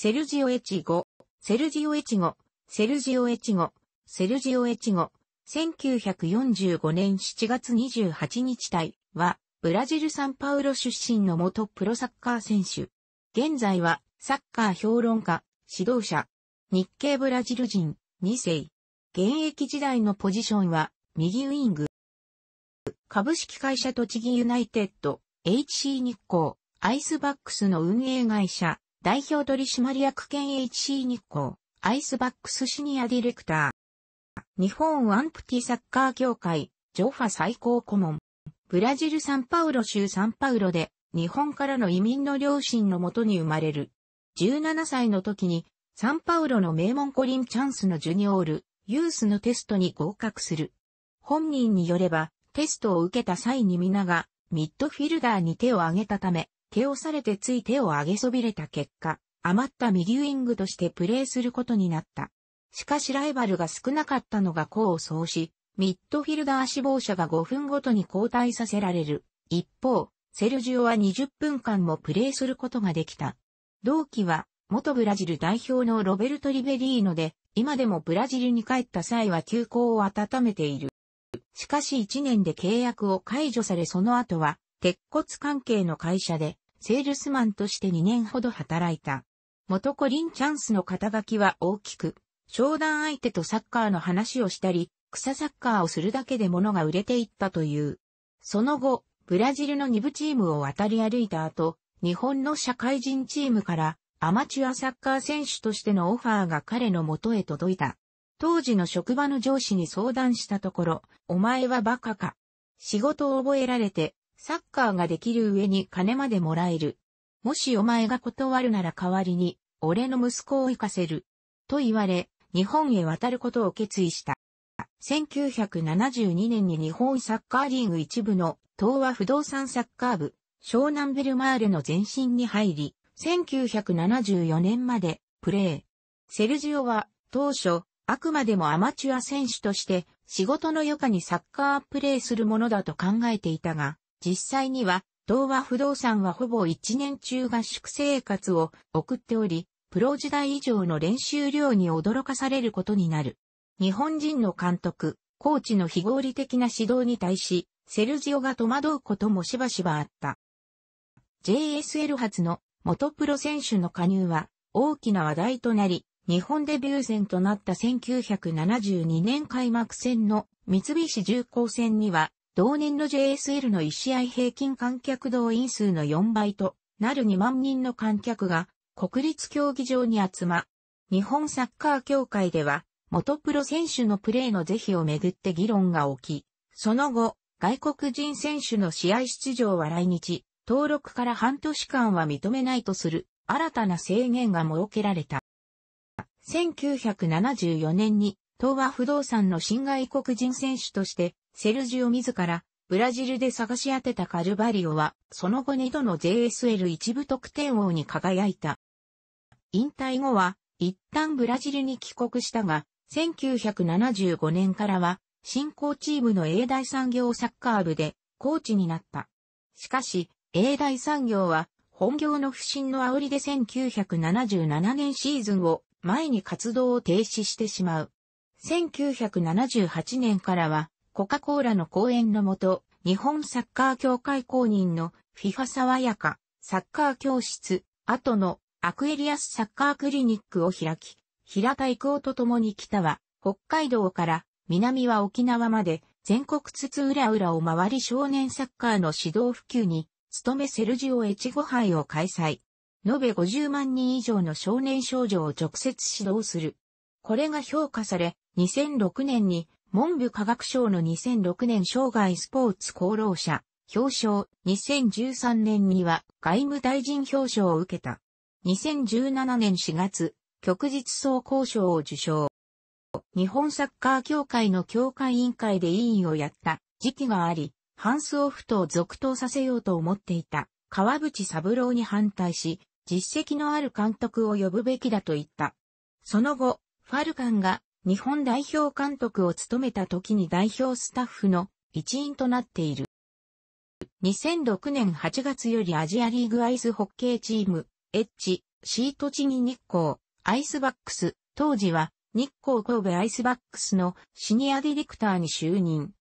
セルジオエチゴ、セルジオエチゴ、セルジオエチゴ、セルジオエチゴ、1945年7月28日体は、ブラジルサンパウロ出身の元プロサッカー選手。現在は、サッカー評論家、指導者、日系ブラジル人、2世。現役時代のポジションは、右ウィング。株式会社栃木ユナイテッド、HC 日光、アイスバックスの運営会社、代表取締役兼 HC 日光、アイスバックスシニアディレクター。日本ワンプティサッカー協会、ジョファ最高顧問。ブラジルサンパウロ州サンパウロで、日本からの移民の両親のもとに生まれる。17歳の時に、サンパウロの名門コリンチャンスのジュニオール、ユースのテストに合格する。本人によれば、テストを受けた際に皆が、ミッドフィルダーに手を挙げたため、手をされてつい手を上げそびれた結果、余った右ウィングとしてプレーすることになった。しかしライバルが少なかったのが功を奏し、ミッドフィルダー志望者が5分ごとに交代させられる。一方、セルジオは20分間もプレーすることができた。同期は、元ブラジル代表のロベルト・リベリーノで、今でもブラジルに帰った際は休校を温めている。しかし1年で契約を解除されその後は、鉄骨関係の会社で、セールスマンとして2年ほど働いた。元コリンチャンスの肩書きは大きく、商談相手とサッカーの話をしたり、草サッカーをするだけで物が売れていったという。その後、ブラジルの2部チームを渡り歩いた後、日本の社会人チームからアマチュアサッカー選手としてのオファーが彼の元へ届いた。当時の職場の上司に相談したところ、お前はバカか。仕事を覚えられてサッカーができる上に金までもらえる。もしお前が断るなら代わりに、俺の息子を行かせる。と言われ、日本へ渡ることを決意した。1972年に日本サッカーリーグ一部の東和不動産サッカー部、湘南ベルマーレの前身に入り、1974年までプレー。セルジオは当初、あくまでもアマチュア選手として仕事の余暇にサッカープレーするものだと考えていたが、実際には、童和不動産はほぼ一年中合宿生活を送っており、プロ時代以上の練習量に驚かされることになる。日本人の監督、コーチの非合理的な指導に対し、セルジオが戸惑うこともしばしばあった。JSL 発の元プロ選手の加入は大きな話題となり、日本デビュー戦となった1972年開幕戦の三菱重工戦には同年の JSL の1試合平均観客動員数の4倍となる2万人の観客が国立競技場に集ま。日本サッカー協会では元プロ選手のプレーの是非をめぐって議論が起き、その後、外国人選手の試合出場は来日、登録から半年間は認めないとする新たな制限が設けられた。1974年に東和不動産の新外国人選手としてセルジオ自ら、ブラジルで探し当てたカルバリオは、その後二度の JSL 一部得点王に輝いた。引退後は、一旦ブラジルに帰国したが、1975年からは、新興チームの英大産業サッカー部で、コーチになった。しかし、英大産業は、本業の不振の煽りで1977年シーズンを前に活動を停止してしまう。1978年からは、コカ・コーラの講演のもと、日本サッカー協会公認のィファ・サ爽やかサッカー教室、後のアクエリアスサッカークリニックを開き、平田育夫と共に北は北海道から南は沖縄まで全国津々浦々を回り少年サッカーの指導普及に勤めセルジオ越後杯を開催。延べ50万人以上の少年少女を直接指導する。これが評価され、2006年に文部科学省の2006年生涯スポーツ功労者、表彰、2013年には外務大臣表彰を受けた。2017年4月、旭日総交渉を受賞。日本サッカー協会の協会委員会で委員をやった時期があり、ハンスオフトを続投させようと思っていた川淵三郎に反対し、実績のある監督を呼ぶべきだと言った。その後、ファルカンが日本代表監督を務めた時に代表スタッフの一員となっている。2006年8月よりアジアリーグアイスホッケーチーム、エッジ、シートチに日光、アイスバックス、当時は日光神戸アイスバックスのシニアディレクターに就任。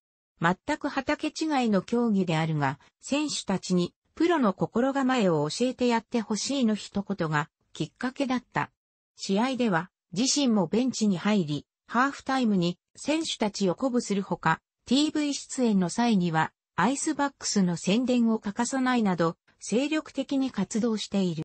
全く畑違いの競技であるが、選手たちにプロの心構えを教えてやってほしいの一言がきっかけだった。試合では自身もベンチに入り、ハーフタイムに選手たちを鼓舞するほか、TV 出演の際には、アイスバックスの宣伝を欠かさないなど、精力的に活動している。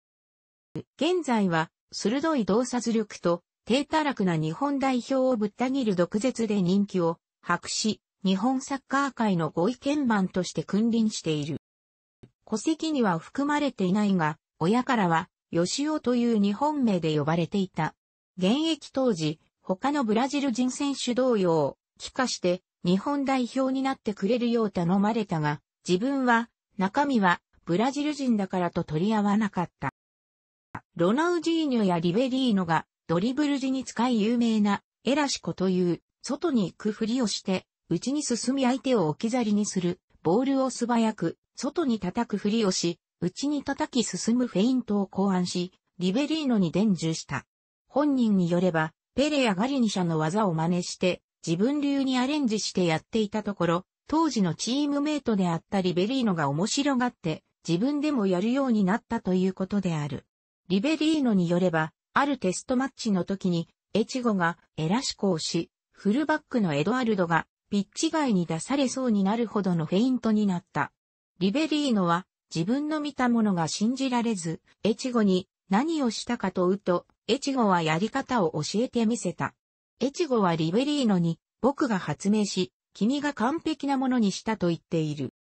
現在は、鋭い洞察力と、低たらくな日本代表をぶった切る毒舌で人気を博し、日本サッカー界のご意見番として君臨している。戸籍には含まれていないが、親からは、吉尾という日本名で呼ばれていた。現役当時、他のブラジル人選手同様、帰化して日本代表になってくれるよう頼まれたが、自分は中身はブラジル人だからと取り合わなかった。ロナウジーニョやリベリーノがドリブル時に使い有名なエラシコという外に行くふりをして内に進み相手を置き去りにするボールを素早く外に叩くふりをし内に叩き進むフェイントを考案しリベリーノに伝授した。本人によればペレやガリニシャの技を真似して、自分流にアレンジしてやっていたところ、当時のチームメイトであったリベリーノが面白がって、自分でもやるようになったということである。リベリーノによれば、あるテストマッチの時に、エチゴがエラ思考し、フルバックのエドアルドがピッチ外に出されそうになるほどのフェイントになった。リベリーノは自分の見たものが信じられず、エチゴに何をしたかとうと、越後はやり方を教えてみせた。越後はリベリーノに、僕が発明し、君が完璧なものにしたと言っている。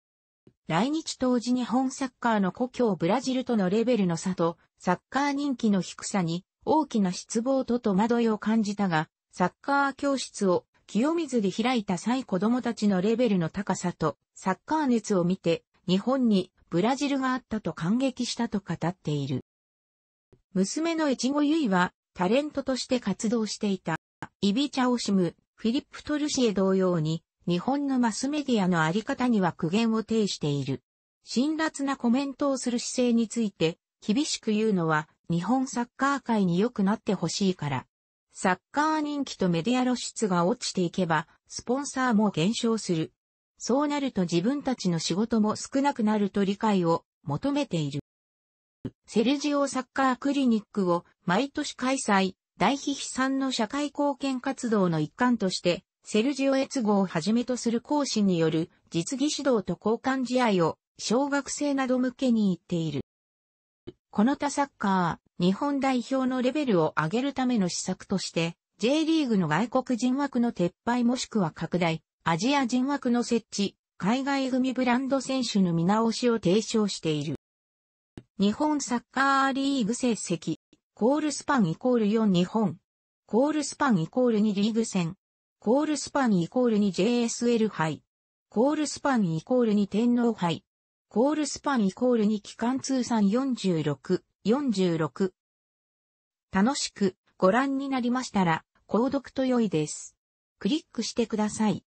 来日当時日本サッカーの故郷ブラジルとのレベルの差と、サッカー人気の低さに大きな失望と戸惑いを感じたが、サッカー教室を清水で開いた際子供たちのレベルの高さとサッカー熱を見て、日本にブラジルがあったと感激したと語っている。娘の越後ユ衣は、タレントとして活動していた。イビ・チャオシム、フィリップ・トルシエ同様に、日本のマスメディアのあり方には苦言を呈している。辛辣なコメントをする姿勢について、厳しく言うのは、日本サッカー界に良くなってほしいから。サッカー人気とメディア露出が落ちていけば、スポンサーも減少する。そうなると自分たちの仕事も少なくなると理解を求めている。セルジオサッカークリニックを毎年開催、大悲悲惨の社会貢献活動の一環として、セルジオ越後をはじめとする講師による実技指導と交換試合を小学生など向けに行っている。この他サッカー、日本代表のレベルを上げるための施策として、J リーグの外国人枠の撤廃もしくは拡大、アジア人枠の設置、海外組ブランド選手の見直しを提唱している。日本サッカーリーグ成績。コールスパンイコール4日本。コールスパンイコール2リーグ戦。コールスパンイコール2 JSL 杯。コールスパンイコール2天皇杯。コールスパンイコール2期間通算46、46。楽しくご覧になりましたら、購読と良いです。クリックしてください。